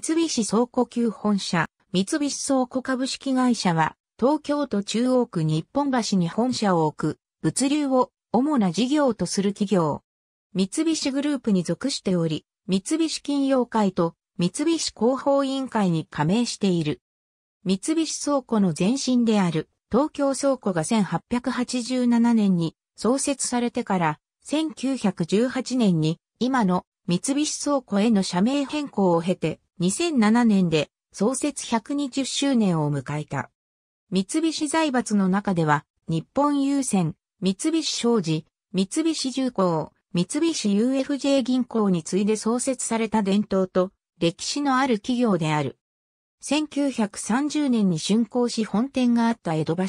三菱倉庫級本社、三菱倉庫株式会社は、東京都中央区日本橋に本社を置く、物流を主な事業とする企業。三菱グループに属しており、三菱金融会と三菱広報委員会に加盟している。三菱倉庫の前身である東京倉庫が1887年に創設されてから1918年に今の三菱倉庫への社名変更を経て2007年で創設120周年を迎えた。三菱財閥の中では、日本郵船、三菱商事、三菱重工、三菱 UFJ 銀行に次いで創設された伝統と歴史のある企業である。1930年に竣工し本店があった江戸橋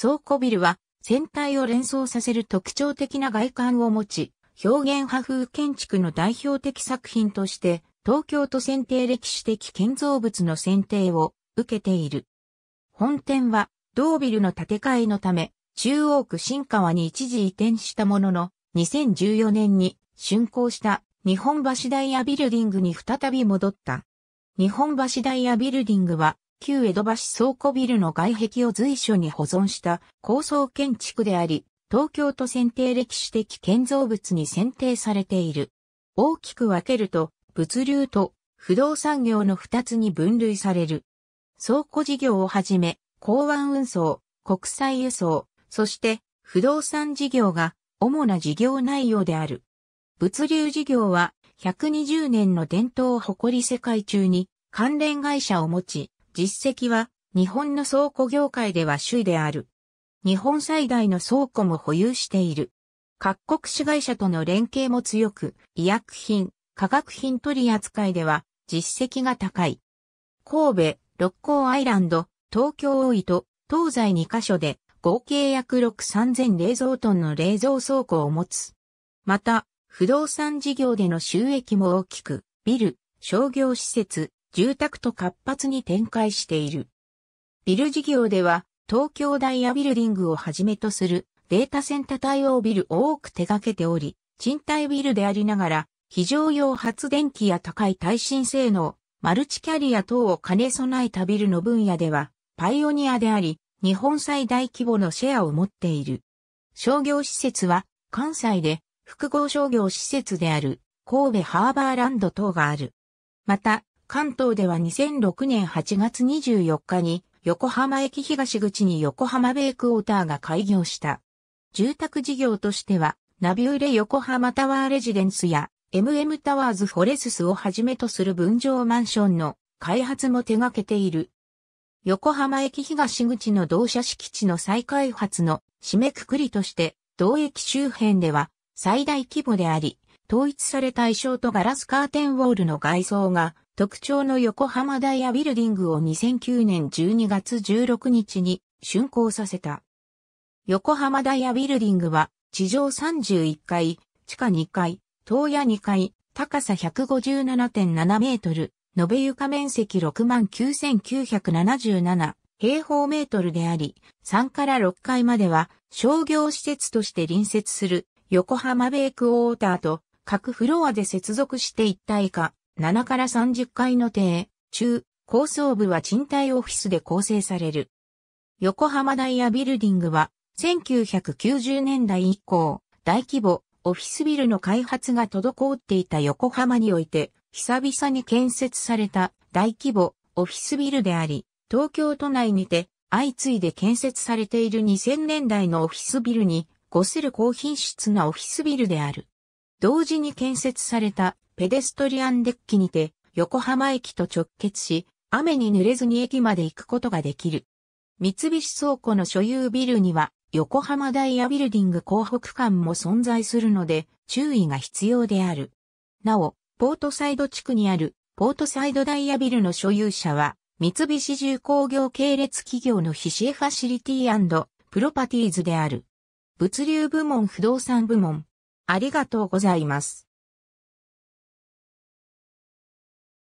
倉庫ビルは船体を連想させる特徴的な外観を持ち、表現派風建築の代表的作品として東京都選定歴史的建造物の選定を受けている。本店は同ビルの建て替えのため、中央区新川に一時移転したものの、2014年に竣工した日本橋ダイヤビルディングに再び戻った。日本橋ダイヤビルディングは、旧江戸橋倉庫ビルの外壁を随所に保存した高層建築であり、東京都選定歴史的建造物に選定されている。大きく分けると、物流と不動産業の二つに分類される。倉庫事業をはじめ、港湾運送、国際輸送、そして不動産事業が主な事業内容である。物流事業は120年の伝統を誇り世界中に関連会社を持ち、実績は日本の倉庫業界では首位である。日本最大の倉庫も保有している。各国主会社との連携も強く、医薬品、化学品取扱いでは実績が高い。神戸、六甲アイランド、東京大井と東西2カ所で合計約6 3000冷蔵トンの冷蔵倉庫を持つ。また、不動産事業での収益も大きく、ビル、商業施設、住宅と活発に展開している。ビル事業では、東京ダイヤビルディングをはじめとするデータセンター対応ビルを多く手掛けており、賃貸ビルでありながら、非常用発電機や高い耐震性能、マルチキャリア等を兼ね備えたビルの分野では、パイオニアであり、日本最大規模のシェアを持っている。商業施設は、関西で複合商業施設である、神戸ハーバーランド等がある。また、関東では2006年8月24日に、横浜駅東口に横浜ベイクウォーターが開業した。住宅事業としては、ナビウレ横浜タワーレジデンスや MM タワーズフォレススをはじめとする分譲マンションの開発も手掛けている。横浜駅東口の同社敷地の再開発の締めくくりとして、同駅周辺では最大規模であり、統一された衣装とガラスカーテンウォールの外装が特徴の横浜ダイヤビルディングを2009年12月16日に竣工させた。横浜ダイヤビルディングは地上31階、地下2階、東屋2階、高さ157.7メートル、延べ床面積69,977平方メートルであり、3から6階までは商業施設として隣接する横浜ベイクウォーターと各フロアで接続して一体化、7から30階の庭、中、高層部は賃貸オフィスで構成される。横浜ダイヤビルディングは1990年代以降、大規模、オフィスビルの開発が滞っていた横浜において、久々に建設された大規模オフィスビルであり、東京都内にて相次いで建設されている2000年代のオフィスビルに、ごする高品質なオフィスビルである。同時に建設されたペデストリアンデッキにて、横浜駅と直結し、雨に濡れずに駅まで行くことができる。三菱倉庫の所有ビルには、横浜ダイヤビルディング港北間も存在するので注意が必要である。なお、ポートサイド地区にあるポートサイドダイヤビルの所有者は三菱重工業系列企業のヒシエファシリティプロパティーズである。物流部門不動産部門。ありがとうございます。